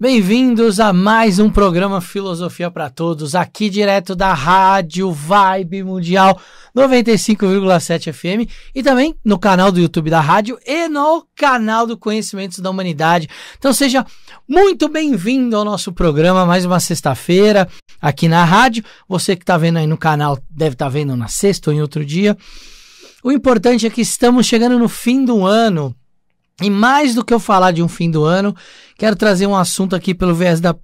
Bem-vindos a mais um programa Filosofia para Todos, aqui direto da Rádio Vibe Mundial 95,7 FM e também no canal do YouTube da Rádio e no canal do Conhecimentos da Humanidade. Então seja muito bem-vindo ao nosso programa, mais uma sexta-feira aqui na Rádio. Você que está vendo aí no canal deve estar tá vendo na sexta ou em outro dia. O importante é que estamos chegando no fim do ano. E mais do que eu falar de um fim do ano, quero trazer um assunto aqui pelo viés da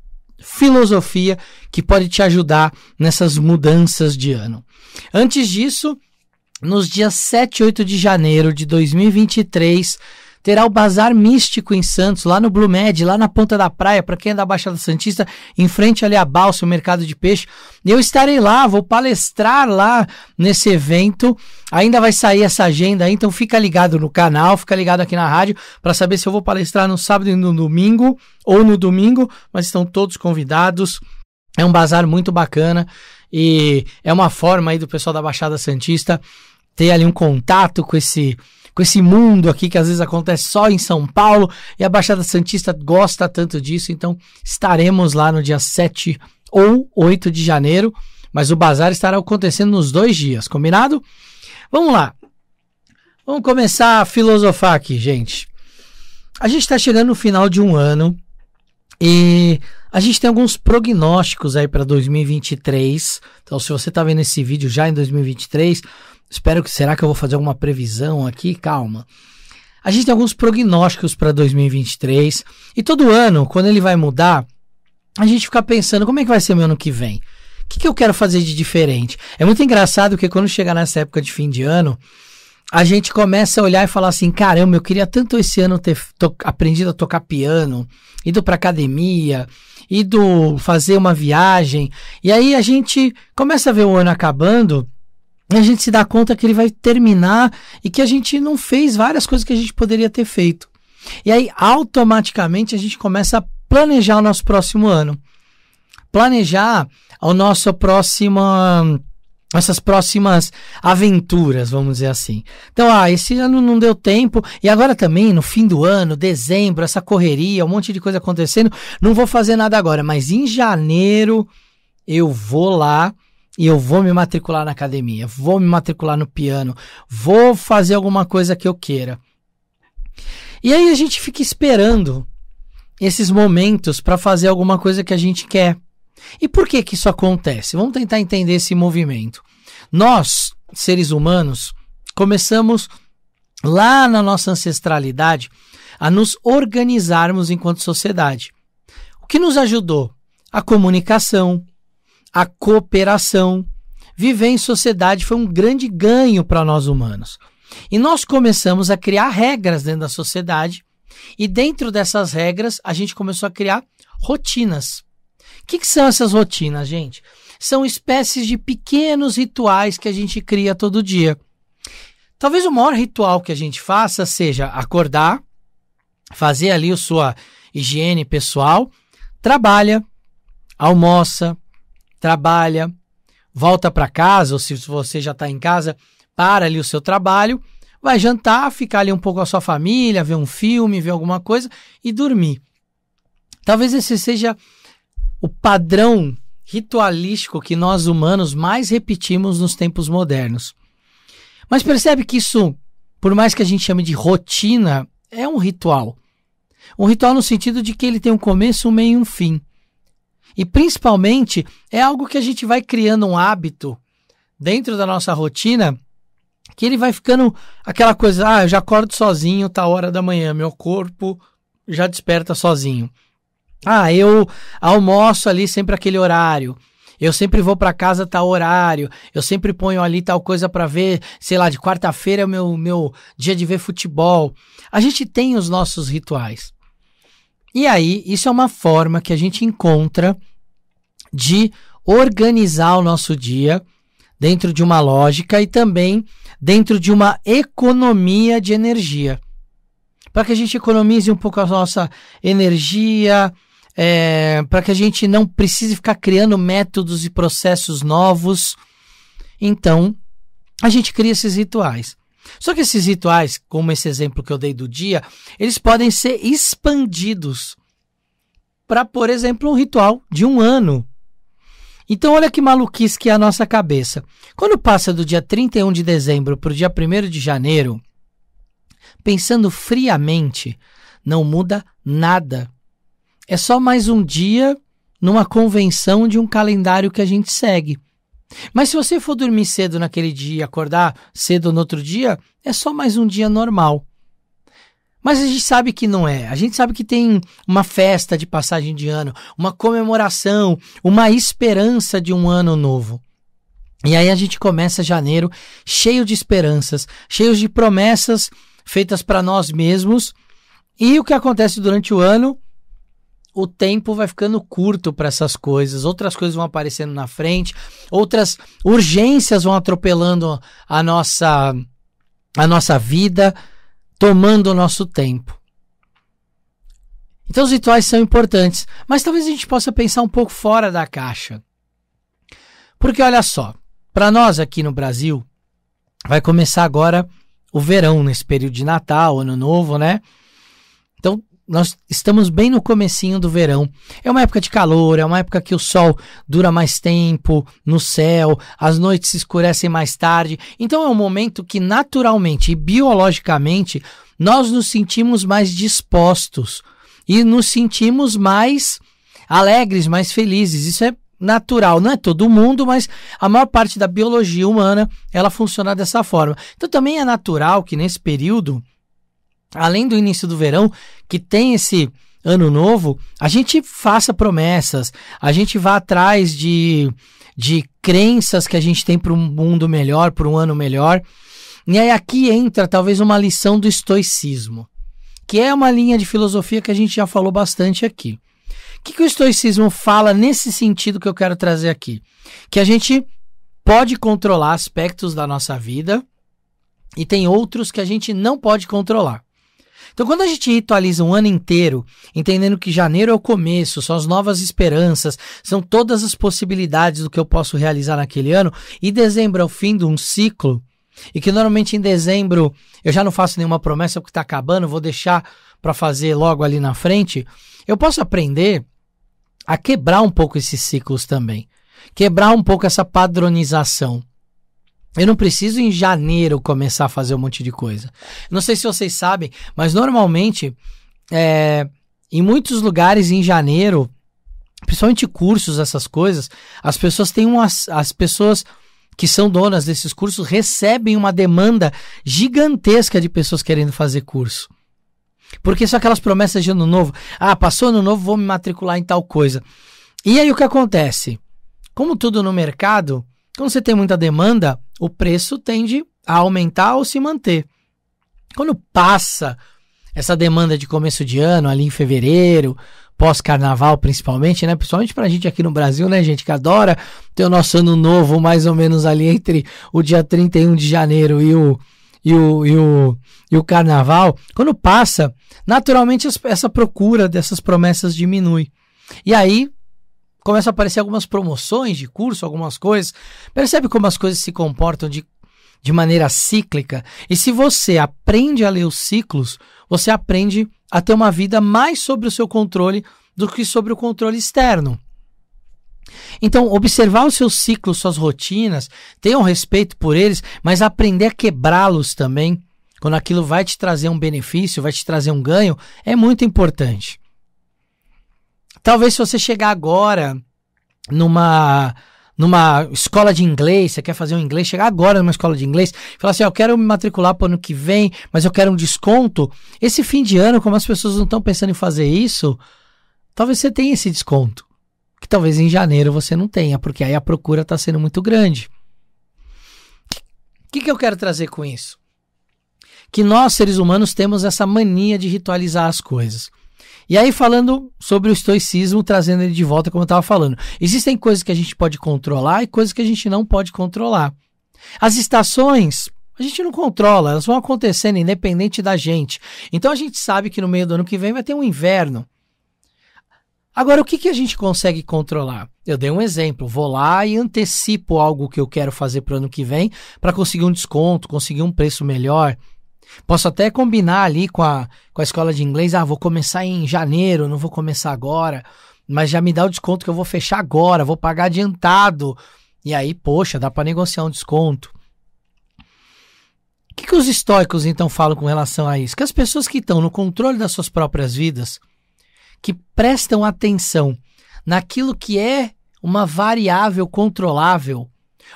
filosofia que pode te ajudar nessas mudanças de ano. Antes disso, nos dias 7 e 8 de janeiro de 2023, terá o Bazar Místico em Santos, lá no Blue Med, lá na Ponta da Praia, para quem é da Baixada Santista, em frente ali a Balsa, o mercado de peixe. Eu estarei lá, vou palestrar lá nesse evento. Ainda vai sair essa agenda aí, então fica ligado no canal, fica ligado aqui na rádio para saber se eu vou palestrar no sábado e no domingo ou no domingo, mas estão todos convidados. É um bazar muito bacana e é uma forma aí do pessoal da Baixada Santista ter ali um contato com esse com esse mundo aqui que às vezes acontece só em São Paulo e a Baixada Santista gosta tanto disso, então estaremos lá no dia 7 ou 8 de janeiro, mas o bazar estará acontecendo nos dois dias, combinado? Vamos lá. Vamos começar a filosofar aqui, gente. A gente está chegando no final de um ano e a gente tem alguns prognósticos aí para 2023. Então, se você está vendo esse vídeo já em 2023, Espero que. Será que eu vou fazer alguma previsão aqui? Calma. A gente tem alguns prognósticos para 2023. E todo ano, quando ele vai mudar, a gente fica pensando como é que vai ser meu ano que vem. O que, que eu quero fazer de diferente? É muito engraçado que quando chegar nessa época de fim de ano, a gente começa a olhar e falar assim: caramba, eu queria tanto esse ano ter aprendido a tocar piano, ido para academia, ido fazer uma viagem. E aí a gente começa a ver o ano acabando a gente se dá conta que ele vai terminar e que a gente não fez várias coisas que a gente poderia ter feito. E aí, automaticamente, a gente começa a planejar o nosso próximo ano. Planejar a nossa próxima. Essas próximas aventuras, vamos dizer assim. Então, ah, esse ano não deu tempo, e agora também, no fim do ano, dezembro, essa correria, um monte de coisa acontecendo, não vou fazer nada agora, mas em janeiro eu vou lá e eu vou me matricular na academia, vou me matricular no piano, vou fazer alguma coisa que eu queira. E aí a gente fica esperando esses momentos para fazer alguma coisa que a gente quer. E por que que isso acontece? Vamos tentar entender esse movimento. Nós, seres humanos, começamos lá na nossa ancestralidade a nos organizarmos enquanto sociedade. O que nos ajudou? A comunicação, a cooperação. Viver em sociedade foi um grande ganho para nós humanos. E nós começamos a criar regras dentro da sociedade, e dentro dessas regras a gente começou a criar rotinas. O que, que são essas rotinas, gente? São espécies de pequenos rituais que a gente cria todo dia. Talvez o maior ritual que a gente faça seja acordar, fazer ali a sua higiene pessoal, trabalha, almoça, trabalha, volta para casa, ou se você já está em casa, para ali o seu trabalho, vai jantar, ficar ali um pouco com a sua família, ver um filme, ver alguma coisa e dormir. Talvez esse seja o padrão ritualístico que nós humanos mais repetimos nos tempos modernos. Mas percebe que isso, por mais que a gente chame de rotina, é um ritual. Um ritual no sentido de que ele tem um começo, um meio e um fim. E principalmente é algo que a gente vai criando um hábito dentro da nossa rotina que ele vai ficando aquela coisa, ah, eu já acordo sozinho, tá hora da manhã, meu corpo já desperta sozinho. Ah, eu almoço ali sempre aquele horário. Eu sempre vou para casa tal horário. Eu sempre ponho ali tal coisa para ver, sei lá, de quarta-feira é o meu meu dia de ver futebol. A gente tem os nossos rituais. E aí, isso é uma forma que a gente encontra de organizar o nosso dia dentro de uma lógica e também dentro de uma economia de energia. Para que a gente economize um pouco a nossa energia, é, para que a gente não precise ficar criando métodos e processos novos. Então, a gente cria esses rituais. Só que esses rituais, como esse exemplo que eu dei do dia, eles podem ser expandidos para, por exemplo, um ritual de um ano. Então, olha que maluquice que é a nossa cabeça. Quando passa do dia 31 de dezembro para o dia 1 de janeiro, pensando friamente, não muda nada. É só mais um dia numa convenção de um calendário que a gente segue. Mas se você for dormir cedo naquele dia e acordar cedo no outro dia, é só mais um dia normal. Mas a gente sabe que não é. A gente sabe que tem uma festa de passagem de ano, uma comemoração, uma esperança de um ano novo. E aí a gente começa janeiro cheio de esperanças, cheio de promessas feitas para nós mesmos. E o que acontece durante o ano? o tempo vai ficando curto para essas coisas, outras coisas vão aparecendo na frente, outras urgências vão atropelando a nossa a nossa vida, tomando o nosso tempo. Então os rituais são importantes, mas talvez a gente possa pensar um pouco fora da caixa. Porque olha só, para nós aqui no Brasil, vai começar agora o verão nesse período de Natal, Ano Novo, né? Então, nós estamos bem no comecinho do verão. É uma época de calor, é uma época que o sol dura mais tempo no céu, as noites se escurecem mais tarde. Então é um momento que naturalmente e biologicamente nós nos sentimos mais dispostos e nos sentimos mais alegres, mais felizes. Isso é natural, não é todo mundo, mas a maior parte da biologia humana, ela funciona dessa forma. Então também é natural que nesse período além do início do verão, que tem esse ano novo, a gente faça promessas, a gente vá atrás de, de crenças que a gente tem para um mundo melhor, para um ano melhor. E aí aqui entra talvez uma lição do estoicismo, que é uma linha de filosofia que a gente já falou bastante aqui. O que, que o estoicismo fala nesse sentido que eu quero trazer aqui? Que a gente pode controlar aspectos da nossa vida e tem outros que a gente não pode controlar. Então, quando a gente ritualiza um ano inteiro, entendendo que janeiro é o começo, são as novas esperanças, são todas as possibilidades do que eu posso realizar naquele ano, e dezembro é o fim de um ciclo, e que normalmente em dezembro eu já não faço nenhuma promessa porque está acabando, vou deixar para fazer logo ali na frente, eu posso aprender a quebrar um pouco esses ciclos também. Quebrar um pouco essa padronização. Eu não preciso em janeiro começar a fazer um monte de coisa. Não sei se vocês sabem, mas normalmente é, em muitos lugares em janeiro, principalmente cursos, essas coisas, as pessoas têm umas. As pessoas que são donas desses cursos recebem uma demanda gigantesca de pessoas querendo fazer curso. Porque são aquelas promessas de ano novo. Ah, passou ano novo, vou me matricular em tal coisa. E aí o que acontece? Como tudo no mercado, quando você tem muita demanda, o preço tende a aumentar ou se manter. Quando passa essa demanda de começo de ano, ali em fevereiro, pós-carnaval principalmente, né? Principalmente pra gente aqui no Brasil, né, gente, que adora ter o nosso ano novo mais ou menos ali entre o dia 31 de janeiro e o, e o, e o, e o carnaval. Quando passa, naturalmente essa procura dessas promessas diminui. E aí Começa a aparecer algumas promoções de curso, algumas coisas. Percebe como as coisas se comportam de, de maneira cíclica? E se você aprende a ler os ciclos, você aprende a ter uma vida mais sobre o seu controle do que sobre o controle externo. Então, observar os seus ciclos, suas rotinas, tenham respeito por eles, mas aprender a quebrá-los também, quando aquilo vai te trazer um benefício, vai te trazer um ganho, é muito importante. Talvez se você chegar agora numa numa escola de inglês, você quer fazer um inglês, chegar agora numa escola de inglês, falar assim, ah, eu quero me matricular para o ano que vem, mas eu quero um desconto. Esse fim de ano, como as pessoas não estão pensando em fazer isso, talvez você tenha esse desconto. Que talvez em janeiro você não tenha, porque aí a procura está sendo muito grande. O que, que eu quero trazer com isso? Que nós, seres humanos, temos essa mania de ritualizar as coisas. E aí, falando sobre o estoicismo, trazendo ele de volta, como eu estava falando. Existem coisas que a gente pode controlar e coisas que a gente não pode controlar. As estações, a gente não controla, elas vão acontecendo independente da gente. Então a gente sabe que no meio do ano que vem vai ter um inverno. Agora, o que, que a gente consegue controlar? Eu dei um exemplo, vou lá e antecipo algo que eu quero fazer para o ano que vem para conseguir um desconto, conseguir um preço melhor. Posso até combinar ali com a, com a escola de inglês, ah, vou começar em janeiro, não vou começar agora, mas já me dá o desconto que eu vou fechar agora, vou pagar adiantado. E aí, poxa, dá para negociar um desconto. O que, que os estoicos então falam com relação a isso? Que as pessoas que estão no controle das suas próprias vidas, que prestam atenção naquilo que é uma variável controlável,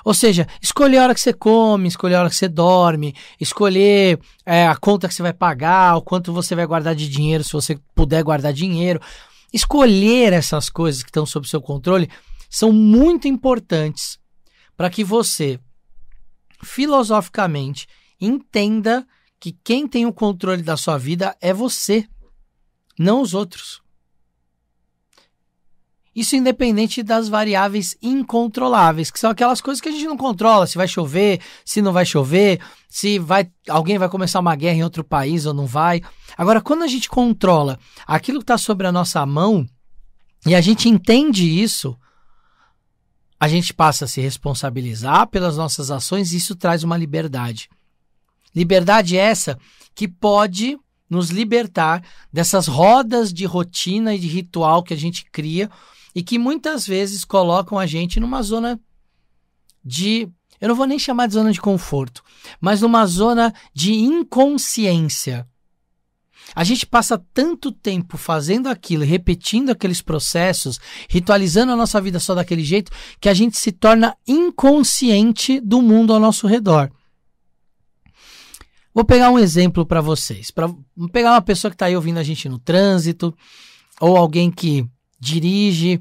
ou seja, escolher a hora que você come, escolher a hora que você dorme, escolher é, a conta que você vai pagar, o quanto você vai guardar de dinheiro, se você puder guardar dinheiro. Escolher essas coisas que estão sob seu controle são muito importantes para que você, filosoficamente, entenda que quem tem o controle da sua vida é você, não os outros. Isso independente das variáveis incontroláveis, que são aquelas coisas que a gente não controla, se vai chover, se não vai chover, se vai alguém vai começar uma guerra em outro país ou não vai. Agora, quando a gente controla aquilo que está sobre a nossa mão e a gente entende isso, a gente passa a se responsabilizar pelas nossas ações e isso traz uma liberdade. Liberdade essa que pode nos libertar dessas rodas de rotina e de ritual que a gente cria e que muitas vezes colocam a gente numa zona de. Eu não vou nem chamar de zona de conforto, mas numa zona de inconsciência. A gente passa tanto tempo fazendo aquilo, repetindo aqueles processos, ritualizando a nossa vida só daquele jeito, que a gente se torna inconsciente do mundo ao nosso redor. Vou pegar um exemplo para vocês. para vou pegar uma pessoa que está aí ouvindo a gente no trânsito, ou alguém que dirige.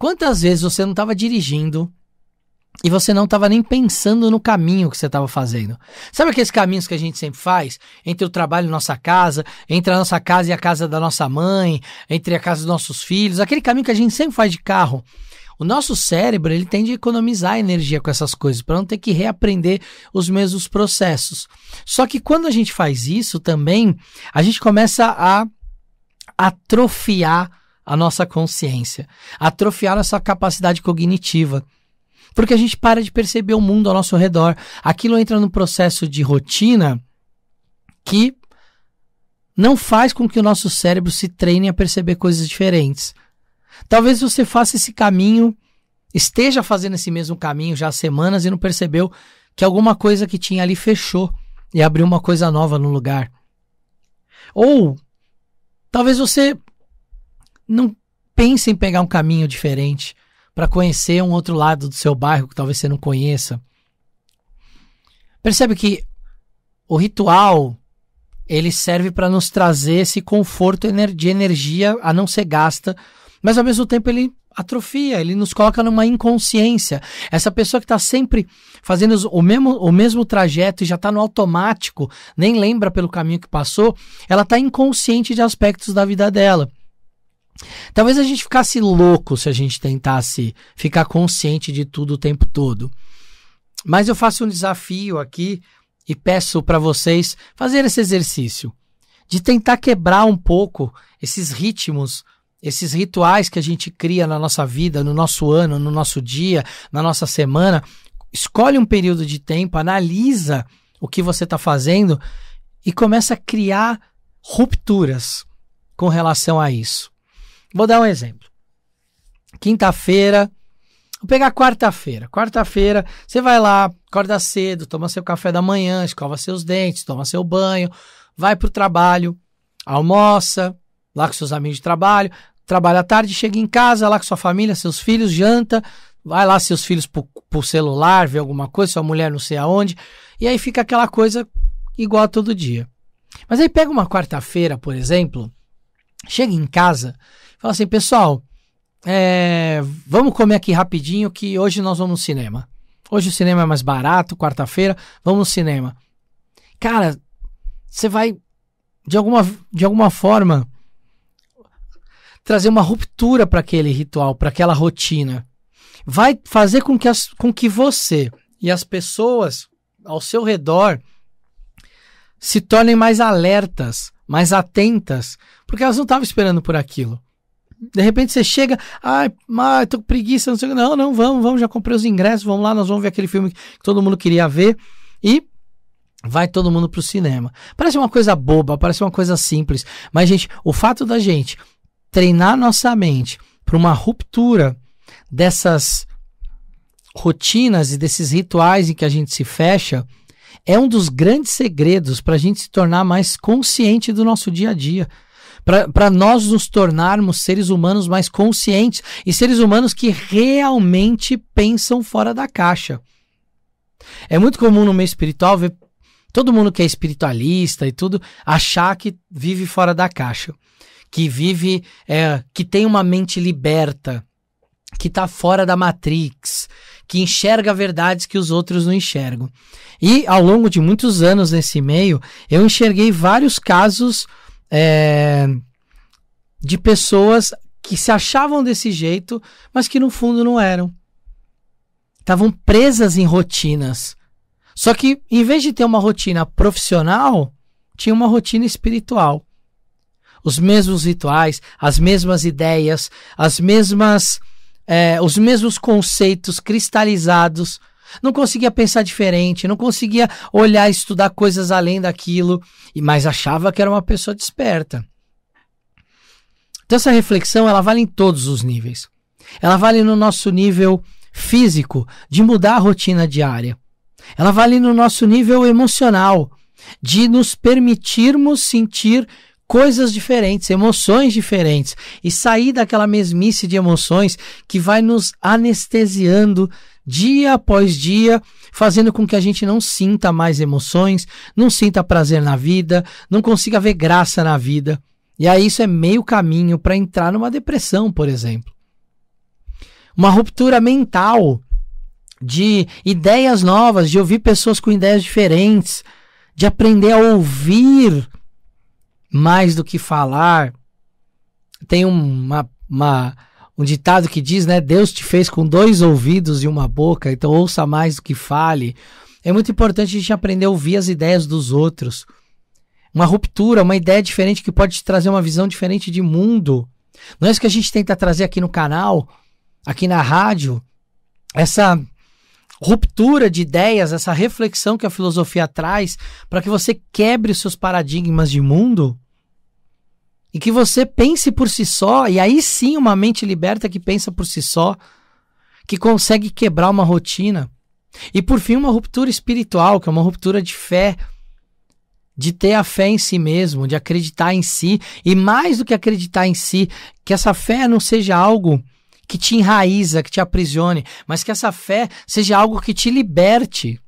Quantas vezes você não estava dirigindo e você não estava nem pensando no caminho que você estava fazendo. Sabe aqueles caminhos que a gente sempre faz? Entre o trabalho e nossa casa, entre a nossa casa e a casa da nossa mãe, entre a casa dos nossos filhos, aquele caminho que a gente sempre faz de carro. O nosso cérebro ele tende a economizar energia com essas coisas para não ter que reaprender os mesmos processos. Só que quando a gente faz isso também, a gente começa a atrofiar a nossa consciência, atrofiar nossa capacidade cognitiva. Porque a gente para de perceber o mundo ao nosso redor. Aquilo entra num processo de rotina que não faz com que o nosso cérebro se treine a perceber coisas diferentes. Talvez você faça esse caminho, esteja fazendo esse mesmo caminho já há semanas e não percebeu que alguma coisa que tinha ali fechou e abriu uma coisa nova no lugar. Ou talvez você não pense em pegar um caminho diferente para conhecer um outro lado do seu bairro que talvez você não conheça. Percebe que o ritual ele serve para nos trazer esse conforto de energia a não ser gasta, mas ao mesmo tempo ele atrofia, ele nos coloca numa inconsciência. Essa pessoa que está sempre fazendo o mesmo, o mesmo trajeto e já está no automático, nem lembra pelo caminho que passou, ela está inconsciente de aspectos da vida dela. Talvez a gente ficasse louco se a gente tentasse ficar consciente de tudo o tempo todo. Mas eu faço um desafio aqui e peço para vocês fazer esse exercício de tentar quebrar um pouco esses ritmos, esses rituais que a gente cria na nossa vida, no nosso ano, no nosso dia, na nossa semana. Escolhe um período de tempo, analisa o que você está fazendo e começa a criar rupturas com relação a isso. Vou dar um exemplo. Quinta-feira. Vou pegar quarta-feira. Quarta-feira, você vai lá, acorda cedo, toma seu café da manhã, escova seus dentes, toma seu banho, vai pro trabalho, almoça, lá com seus amigos de trabalho, trabalha à tarde, chega em casa, lá com sua família, seus filhos, janta, vai lá seus filhos pro, pro celular, vê alguma coisa, sua mulher não sei aonde, e aí fica aquela coisa igual a todo dia. Mas aí pega uma quarta-feira, por exemplo, chega em casa, Fala assim, pessoal, é, vamos comer aqui rapidinho que hoje nós vamos no cinema. Hoje o cinema é mais barato, quarta-feira, vamos no cinema. Cara, você vai, de alguma, de alguma forma, trazer uma ruptura para aquele ritual, para aquela rotina. Vai fazer com que, as, com que você e as pessoas ao seu redor se tornem mais alertas, mais atentas, porque elas não estavam esperando por aquilo de repente você chega, ai, ah, tô com preguiça, não sei o que. Não, não, vamos, vamos, já comprei os ingressos, vamos lá, nós vamos ver aquele filme que todo mundo queria ver. E vai todo mundo pro cinema. Parece uma coisa boba, parece uma coisa simples. Mas, gente, o fato da gente treinar nossa mente para uma ruptura dessas rotinas e desses rituais em que a gente se fecha é um dos grandes segredos para a gente se tornar mais consciente do nosso dia a dia para nós nos tornarmos seres humanos mais conscientes e seres humanos que realmente pensam fora da caixa. É muito comum no meio espiritual ver todo mundo que é espiritualista e tudo achar que vive fora da caixa, que vive, é, que tem uma mente liberta, que está fora da Matrix, que enxerga verdades que os outros não enxergam. E ao longo de muitos anos nesse meio, eu enxerguei vários casos é, de pessoas que se achavam desse jeito, mas que no fundo não eram. Estavam presas em rotinas. Só que, em vez de ter uma rotina profissional, tinha uma rotina espiritual. Os mesmos rituais, as mesmas ideias, as mesmas, é, os mesmos conceitos cristalizados não conseguia pensar diferente, não conseguia olhar e estudar coisas além daquilo, mas achava que era uma pessoa desperta. Então essa reflexão ela vale em todos os níveis. Ela vale no nosso nível físico de mudar a rotina diária. Ela vale no nosso nível emocional de nos permitirmos sentir coisas diferentes, emoções diferentes e sair daquela mesmice de emoções que vai nos anestesiando dia após dia, fazendo com que a gente não sinta mais emoções, não sinta prazer na vida, não consiga ver graça na vida. E aí isso é meio caminho para entrar numa depressão, por exemplo. Uma ruptura mental de ideias novas, de ouvir pessoas com ideias diferentes, de aprender a ouvir mais do que falar. Tem uma, uma um ditado que diz, né? Deus te fez com dois ouvidos e uma boca, então ouça mais do que fale. É muito importante a gente aprender a ouvir as ideias dos outros. Uma ruptura, uma ideia diferente que pode te trazer uma visão diferente de mundo. Não é isso que a gente tenta trazer aqui no canal, aqui na rádio. Essa ruptura de ideias, essa reflexão que a filosofia traz para que você quebre os seus paradigmas de mundo e que você pense por si só, e aí sim uma mente liberta que pensa por si só, que consegue quebrar uma rotina. E por fim, uma ruptura espiritual, que é uma ruptura de fé, de ter a fé em si mesmo, de acreditar em si, e mais do que acreditar em si, que essa fé não seja algo que te enraiza, que te aprisione, mas que essa fé seja algo que te liberte.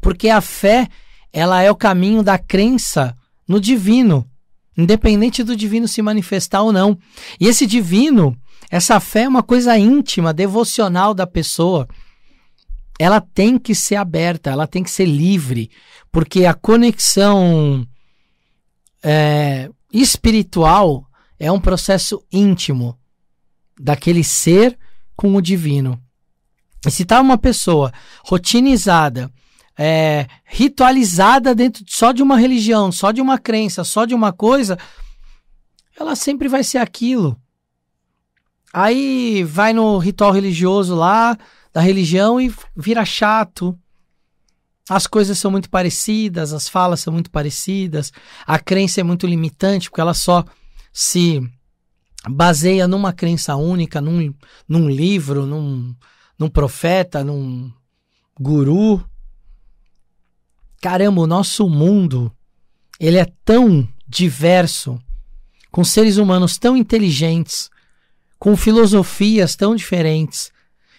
Porque a fé, ela é o caminho da crença no divino independente do divino se manifestar ou não. E esse divino, essa fé é uma coisa íntima, devocional da pessoa. Ela tem que ser aberta, ela tem que ser livre, porque a conexão é, espiritual é um processo íntimo daquele ser com o divino. E se está uma pessoa rotinizada, é, ritualizada dentro só de uma religião, só de uma crença, só de uma coisa, ela sempre vai ser aquilo. Aí vai no ritual religioso lá, da religião, e vira chato. As coisas são muito parecidas, as falas são muito parecidas, a crença é muito limitante, porque ela só se baseia numa crença única, num, num livro, num, num profeta, num guru caramba, o nosso mundo, ele é tão diverso, com seres humanos tão inteligentes, com filosofias tão diferentes,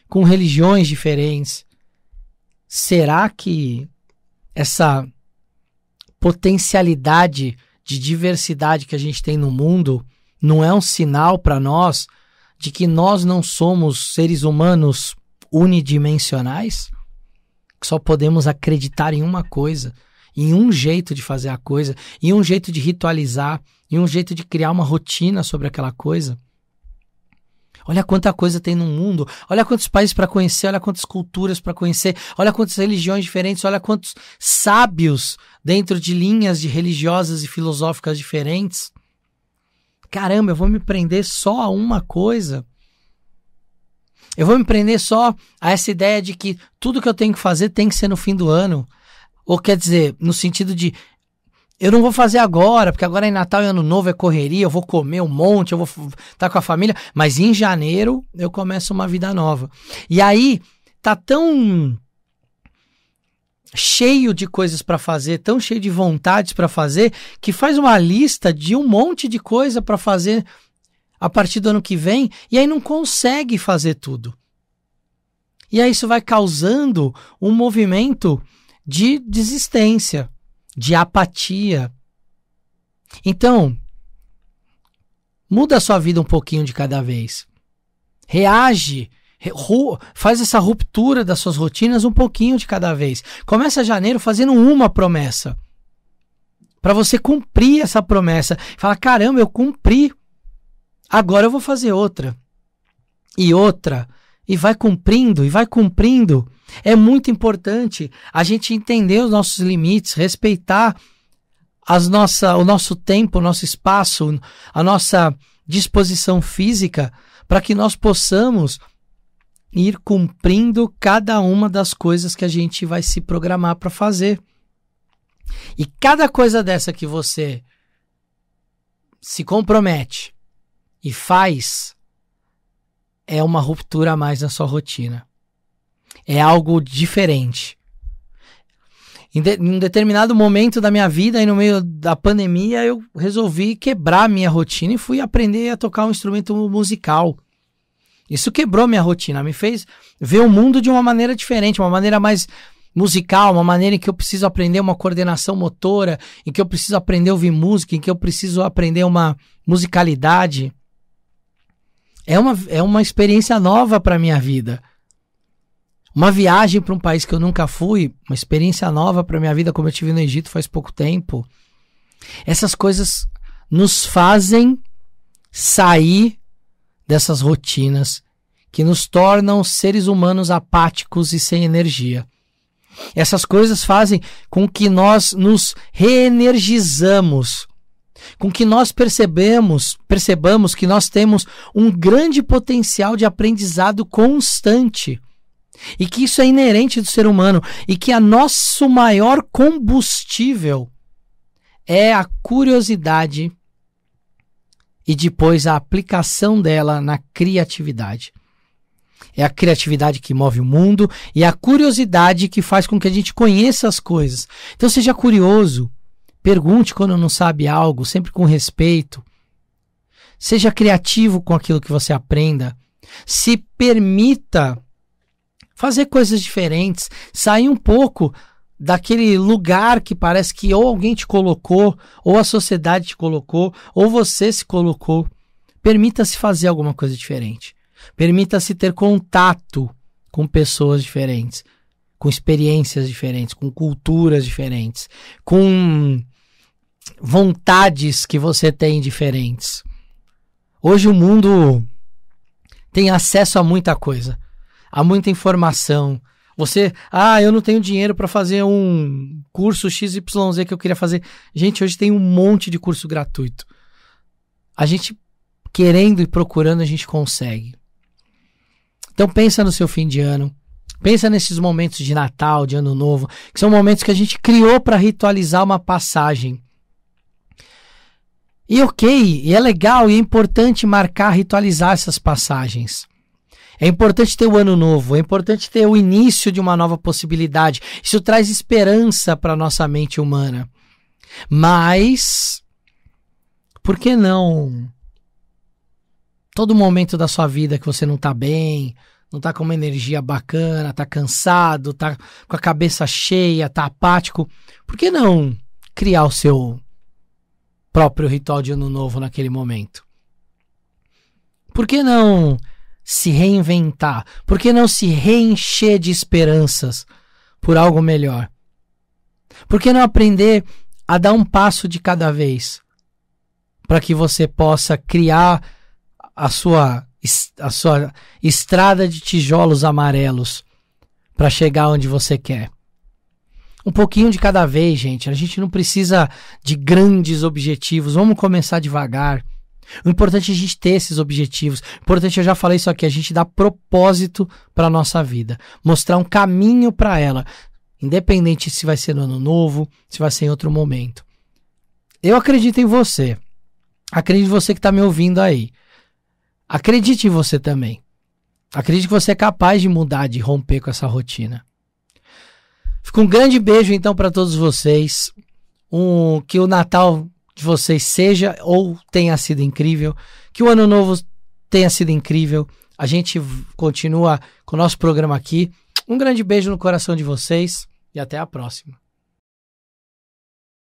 com religiões diferentes. Será que essa potencialidade de diversidade que a gente tem no mundo não é um sinal para nós de que nós não somos seres humanos unidimensionais? que só podemos acreditar em uma coisa, em um jeito de fazer a coisa, em um jeito de ritualizar, em um jeito de criar uma rotina sobre aquela coisa. Olha quanta coisa tem no mundo, olha quantos países para conhecer, olha quantas culturas para conhecer, olha quantas religiões diferentes, olha quantos sábios dentro de linhas de religiosas e filosóficas diferentes. Caramba, eu vou me prender só a uma coisa? Eu vou me prender só a essa ideia de que tudo que eu tenho que fazer tem que ser no fim do ano. Ou quer dizer, no sentido de eu não vou fazer agora, porque agora é Natal e Ano Novo, é correria, eu vou comer um monte, eu vou estar tá com a família, mas em janeiro eu começo uma vida nova. E aí tá tão cheio de coisas para fazer, tão cheio de vontades para fazer, que faz uma lista de um monte de coisa para fazer a partir do ano que vem, e aí não consegue fazer tudo. E aí isso vai causando um movimento de desistência, de apatia. Então, muda a sua vida um pouquinho de cada vez. Reage faz essa ruptura das suas rotinas um pouquinho de cada vez. Começa janeiro fazendo uma promessa. Para você cumprir essa promessa. Fala: "Caramba, eu cumpri agora eu vou fazer outra. E outra. E vai cumprindo, e vai cumprindo. É muito importante a gente entender os nossos limites, respeitar as nossa, o nosso tempo, o nosso espaço, a nossa disposição física, para que nós possamos ir cumprindo cada uma das coisas que a gente vai se programar para fazer. E cada coisa dessa que você se compromete e faz é uma ruptura a mais na sua rotina. É algo diferente. Em, de, em um determinado momento da minha vida aí no meio da pandemia, eu resolvi quebrar minha rotina e fui aprender a tocar um instrumento musical. Isso quebrou minha rotina, me fez ver o mundo de uma maneira diferente, uma maneira mais musical, uma maneira em que eu preciso aprender uma coordenação motora, em que eu preciso aprender a ouvir música, em que eu preciso aprender uma musicalidade é uma, é uma experiência nova para minha vida. Uma viagem para um país que eu nunca fui, uma experiência nova para minha vida, como eu tive no Egito faz pouco tempo. Essas coisas nos fazem sair dessas rotinas que nos tornam seres humanos apáticos e sem energia. Essas coisas fazem com que nós nos reenergizamos com que nós percebemos, percebamos que nós temos um grande potencial de aprendizado constante. E que isso é inerente do ser humano e que a nosso maior combustível é a curiosidade e depois a aplicação dela na criatividade. É a criatividade que move o mundo e a curiosidade que faz com que a gente conheça as coisas. Então seja curioso, Pergunte quando não sabe algo, sempre com respeito. Seja criativo com aquilo que você aprenda. Se permita fazer coisas diferentes, sair um pouco daquele lugar que parece que ou alguém te colocou, ou a sociedade te colocou, ou você se colocou. Permita-se fazer alguma coisa diferente. Permita-se ter contato com pessoas diferentes, com experiências diferentes, com culturas diferentes, com vontades que você tem diferentes. Hoje o mundo tem acesso a muita coisa, a muita informação. Você, ah, eu não tenho dinheiro para fazer um curso XYZ que eu queria fazer. Gente, hoje tem um monte de curso gratuito. A gente querendo e procurando, a gente consegue. Então pensa no seu fim de ano. Pensa nesses momentos de Natal, de Ano Novo, que são momentos que a gente criou para ritualizar uma passagem. E ok, e é legal e é importante marcar, ritualizar essas passagens. É importante ter o ano novo, é importante ter o início de uma nova possibilidade. Isso traz esperança para nossa mente humana. Mas por que não todo momento da sua vida que você não está bem, não está com uma energia bacana, está cansado, está com a cabeça cheia, está apático, por que não criar o seu próprio ritual de Ano Novo naquele momento? Por que não se reinventar? Por que não se reencher de esperanças por algo melhor? Por que não aprender a dar um passo de cada vez para que você possa criar a sua, a sua estrada de tijolos amarelos para chegar onde você quer? um pouquinho de cada vez, gente. A gente não precisa de grandes objetivos. Vamos começar devagar. O importante é a gente ter esses objetivos. O importante, eu já falei isso aqui, a gente dar propósito para nossa vida, mostrar um caminho para ela, independente se vai ser no ano novo, se vai ser em outro momento. Eu acredito em você. Acredito em você que está me ouvindo aí. Acredite em você também. Acredite que você é capaz de mudar, de romper com essa rotina. Fica um grande beijo então para todos vocês. Um, que o Natal de vocês seja ou tenha sido incrível, que o Ano Novo tenha sido incrível. A gente continua com o nosso programa aqui. Um grande beijo no coração de vocês e até a próxima.